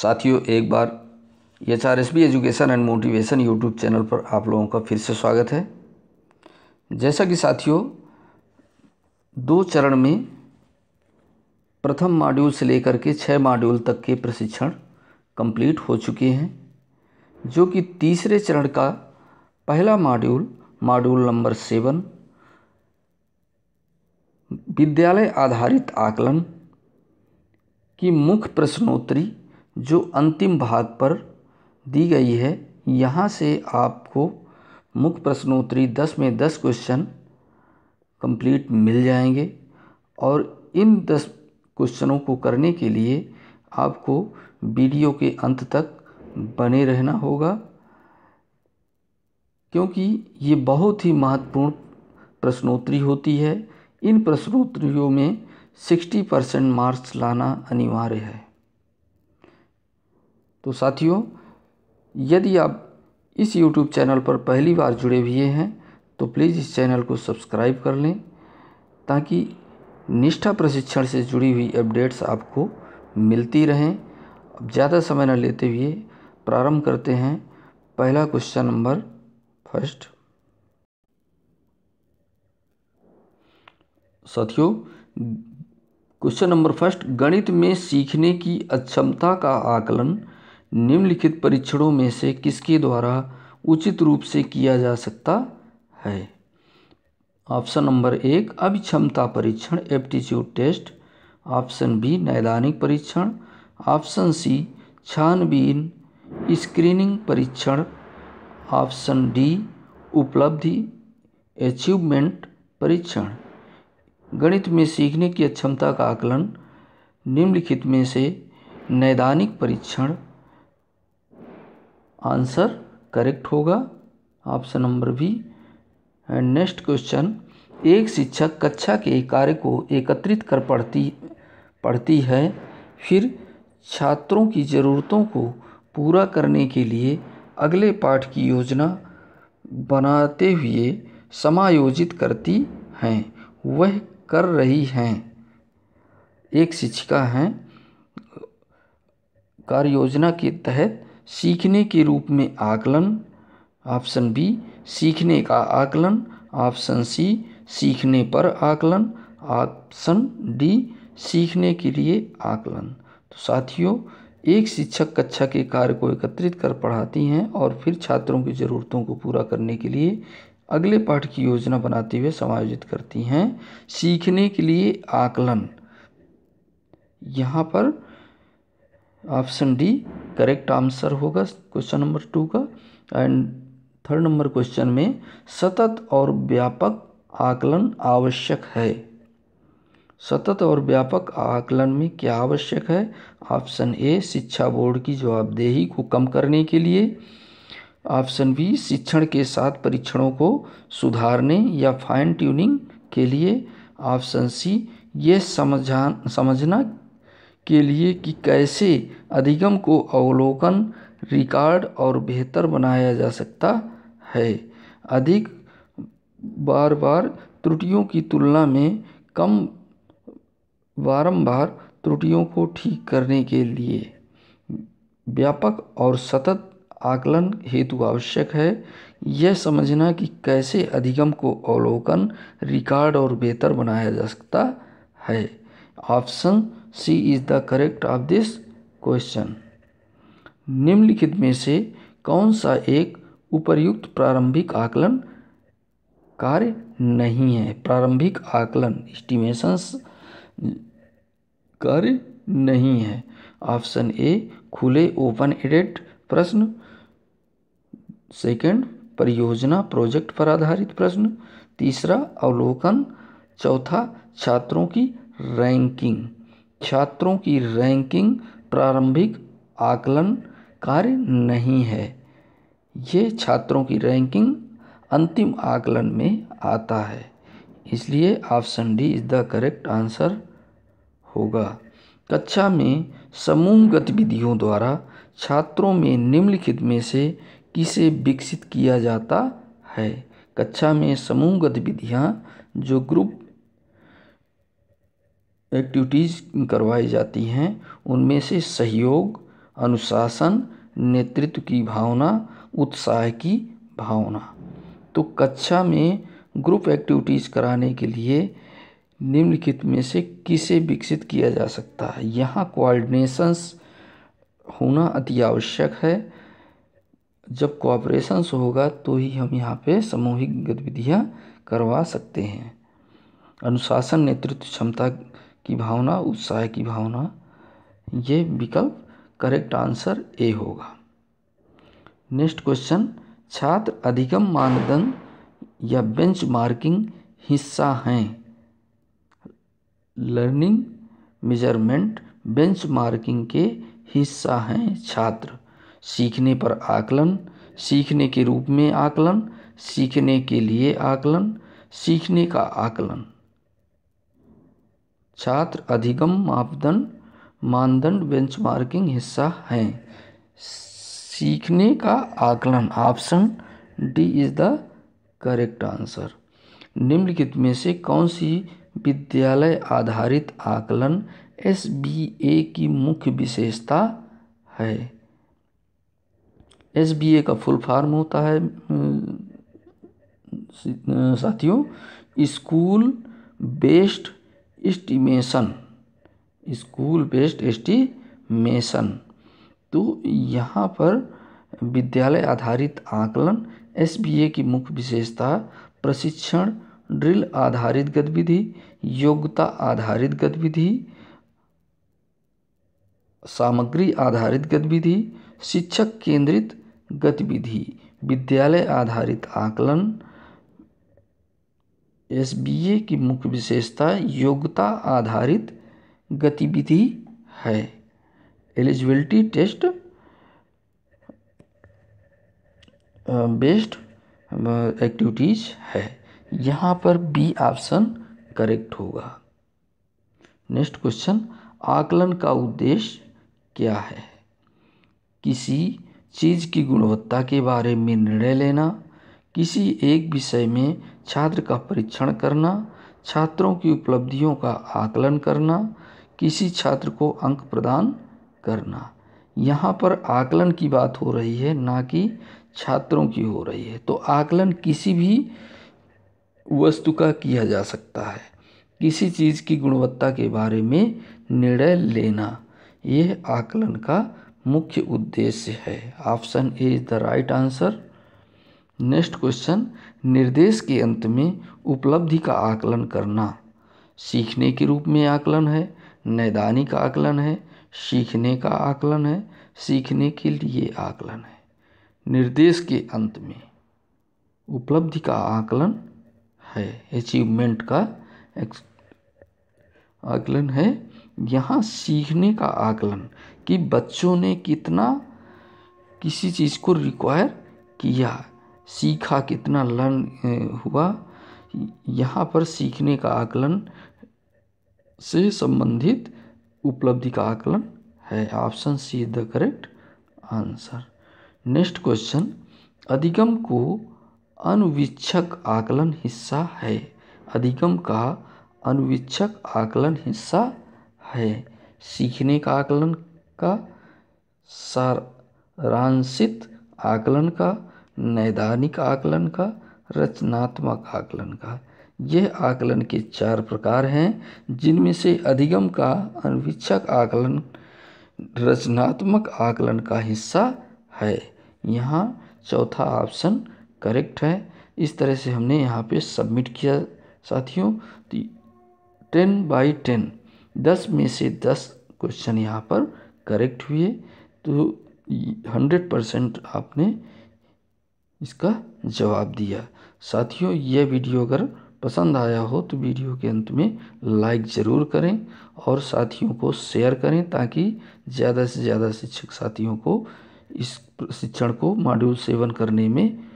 साथियों एक बार H R S B education and motivation YouTube channel पर आप लोगों का फिर से स्वागत है जैसा कि साथियों दो चरण में प्रथम मॉड्यूल से लेकर के छः मॉड्यूल तक के प्रशिक्षण कंप्लीट हो चुके हैं जो कि तीसरे चरण का पहला मॉड्यूल मॉड्यूल नंबर सेवन विद्यालय आधारित आकलन की मुख्य प्रश्नोत्तरी जो अंतिम भाग पर दी गई है यहाँ से आपको मुख्य प्रश्नोत्तरी दस में दस क्वेश्चन कंप्लीट मिल जाएंगे और इन दस क्वेश्चनों को करने के लिए आपको वीडियो के अंत तक बने रहना होगा क्योंकि ये बहुत ही महत्वपूर्ण प्रश्नोत्तरी होती है इन प्रश्नोत्तरियों में सिक्सटी परसेंट मार्क्स लाना अनिवार्य है तो साथियों यदि आप इस यूट्यूब चैनल पर पहली बार जुड़े हुए हैं तो प्लीज़ इस चैनल को सब्सक्राइब कर लें ताकि निष्ठा प्रशिक्षण से जुड़ी हुई अपडेट्स आपको मिलती रहें अब ज़्यादा समय न लेते हुए प्रारंभ करते हैं पहला क्वेश्चन नंबर फर्स्ट साथियों क्वेश्चन नंबर फर्स्ट गणित में सीखने की अक्षमता का आकलन निम्नलिखित परीक्षणों में से किसके द्वारा उचित रूप से किया जा सकता है ऑप्शन नंबर एक अभिक्षमता परीक्षण एप्टीट्यूड टेस्ट ऑप्शन बी नैदानिक परीक्षण ऑप्शन सी छानबीन स्क्रीनिंग परीक्षण ऑप्शन डी उपलब्धि अचीवमेंट परीक्षण गणित में सीखने की अक्षमता का आकलन निम्नलिखित में से नैदानिक परीक्षण आंसर करेक्ट होगा option number B and next question एक शिक्षक कक्षा के कार्य को एकत्रित कर पढ़ती पढ़ती है फिर छात्रों की ज़रूरतों को पूरा करने के लिए अगले पाठ की योजना बनाते हुए समायोजित करती हैं वह कर रही हैं एक शिक्षिका हैं कार्य योजना के तहत सीखने के रूप में आकलन ऑप्शन बी सीखने का आकलन ऑप्शन सी सीखने पर आकलन ऑप्शन डी सीखने के लिए आकलन तो साथियों एक शिक्षक कक्षा के कार्य को एकत्रित कर पढ़ाती हैं और फिर छात्रों की ज़रूरतों को पूरा करने के लिए अगले पाठ की योजना बनाते हुए समायोजित करती हैं सीखने के लिए आकलन यहाँ पर ऑप्शन डी करेक्ट आंसर होगा क्वेश्चन नंबर टू का एंड थर्ड नंबर क्वेश्चन में सतत और व्यापक आकलन आवश्यक है सतत और व्यापक आकलन में क्या आवश्यक है ऑप्शन ए शिक्षा बोर्ड की जवाबदेही को कम करने के लिए ऑप्शन बी शिक्षण के साथ परीक्षणों को सुधारने या फाइन ट्यूनिंग के लिए ऑप्शन सी ये समझा समझना के लिए कि कैसे अधिगम को अवलोकन रिकॉर्ड और बेहतर बनाया जा सकता है अधिक बार बार त्रुटियों की तुलना में कम बारंबार त्रुटियों को ठीक करने के लिए व्यापक और सतत आकलन हेतु आवश्यक है यह समझना कि कैसे अधिगम को अवलोकन रिकॉर्ड और बेहतर बनाया जा सकता है option C is the correct of this question निम्नलिखित में से कौन सा एक उपर्युक्त प्रारंभिक आकलन कार्य नहीं है प्रारंभिक आकलन एस्टिमेशंस कार्य नहीं है ऑप्शन ए खुले ओपन एडेड प्रश्न सेकंड परियोजना प्रोजेक्ट पर आधारित प्रश्न तीसरा अवलोकन चौथा छात्रों की रैंकिंग छात्रों की रैंकिंग प्रारंभिक आकलन कार्य नहीं है ये छात्रों की रैंकिंग अंतिम आकलन में आता है इसलिए option D is the correct answer होगा कक्षा में समूह गतिविधियों द्वारा छात्रों में निम्नलिखित में से किसे विकसित किया जाता है कक्षा में समूह गतिविधियाँ जो ग्रुप एक्टिविटीज़ करवाई जाती हैं उनमें से सहयोग अनुशासन नेतृत्व की भावना उत्साह की भावना तो कक्षा में ग्रुप एक्टिविटीज़ कराने के लिए निम्नलिखित में से किसे विकसित किया जा सकता है यहाँ कोऑर्डिनेशंस होना अति आवश्यक है जब कोऑपरेशंस होगा तो ही हम यहाँ पे सामूहिक गतिविधियाँ करवा सकते हैं अनुशासन नेतृत्व क्षमता की भावना उत्साह की भावना ये विकल्प करेक्ट आंसर ए होगा नेक्स्ट क्वेश्चन छात्र अधिगम मानदंड या बेंच मार्किंग हिस्सा हैं लर्निंग मेजरमेंट बेंच मार्किंग के हिस्सा हैं छात्र सीखने पर आकलन सीखने के रूप में आकलन सीखने के लिए आकलन सीखने का आकलन छात्र अधिगम मापदंड मानदंड बेंचमार्किंग हिस्सा हैं सीखने का आकलन option D is the correct answer निम्नलिखित में से कौन सी विद्यालय आधारित आकलन एस बी ए की मुख्य विशेषता है एस बी ए का फुल फॉर्म होता है साथियों school based estimation school based estimation तो यहाँ पर विद्यालय आधारित आकलन एस की मुख्य विशेषता प्रशिक्षण ड्रिल आधारित गतिविधि योग्यता आधारित गतिविधि सामग्री आधारित गतिविधि शिक्षक केंद्रित गतिविधि विद्यालय आधारित आकलन एस बी ए की मुख्य विशेषता योग्यता आधारित गतिविधि है एलिजिबिलिटी टेस्ट बेस्ड एक्टिविटीज़ है यहाँ पर बी ऑप्शन करेक्ट होगा नेक्स्ट क्वेश्चन आकलन का उद्देश्य क्या है किसी चीज़ की गुणवत्ता के बारे में निर्णय लेना किसी एक विषय में छात्र का परीक्षण करना छात्रों की उपलब्धियों का आकलन करना किसी छात्र को अंक प्रदान करना यहाँ पर आकलन की बात हो रही है ना कि छात्रों की हो रही है तो आकलन किसी भी वस्तु का किया जा सकता है किसी चीज़ की गुणवत्ता के बारे में निर्णय लेना यह आकलन का मुख्य उद्देश्य है option A is the right answer next question निर्देश के अंत में उपलब्धि का आकलन करना सीखने के रूप में आकलन है नैदानी का आकलन है सीखने का आकलन है सीखने के लिए आकलन है निर्देश के अंत में उपलब्धि का आकलन है अचीवमेंट का आकलन है यहाँ सीखने का आकलन कि बच्चों ने कितना किसी चीज़ को रिक्वायर किया सीखा कितना लर्न हुआ यहाँ पर सीखने का आकलन से संबंधित उपलब्धि का आकलन है option C is the correct answer next question अधिगम को अनुविच्छक आकलन हिस्सा है अधिगम का अनुविच्छक आकलन हिस्सा है सीखने का आकलन का सारांशित आकलन का नैदानिक आकलन का रचनात्मक आकलन का यह आकलन के चार प्रकार हैं जिनमें से अधिगम का अनवीक्षक आकलन रचनात्मक आकलन का हिस्सा है यहाँ चौथा ऑप्शन करेक्ट है इस तरह से हमने यहाँ पे सबमिट किया साथियों टेन बाई टेन दस में से दस क्वेश्चन यहाँ पर करेक्ट हुए तो हंड्रेड परसेंट आपने इसका जवाब दिया साथियों यह वीडियो अगर पसंद आया हो तो वीडियो के अंत में लाइक ज़रूर करें और साथियों को शेयर करें ताकि ज़्यादा से ज़्यादा शिक्षक साथियों को इस प्रशिक्षण को मॉड्यूल सेवन करने में